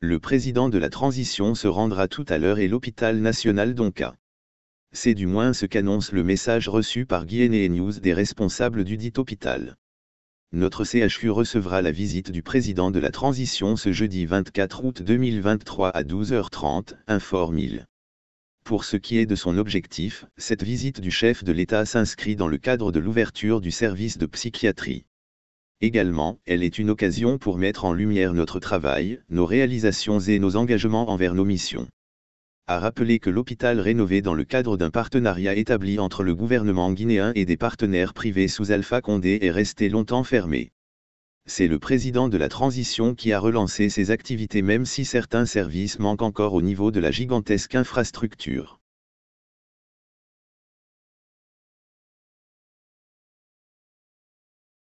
le président de la transition se rendra tout à l'heure et l'hôpital national d'Onka. C'est du moins ce qu'annonce le message reçu par et News des responsables du dit hôpital. Notre CHU recevra la visite du président de la transition ce jeudi 24 août 2023 à 12h30, informe il. Pour ce qui est de son objectif, cette visite du chef de l'État s'inscrit dans le cadre de l'ouverture du service de psychiatrie. Également, elle est une occasion pour mettre en lumière notre travail, nos réalisations et nos engagements envers nos missions. A rappeler que l'hôpital rénové dans le cadre d'un partenariat établi entre le gouvernement guinéen et des partenaires privés sous Alpha Condé est resté longtemps fermé. C'est le président de la transition qui a relancé ses activités même si certains services manquent encore au niveau de la gigantesque infrastructure.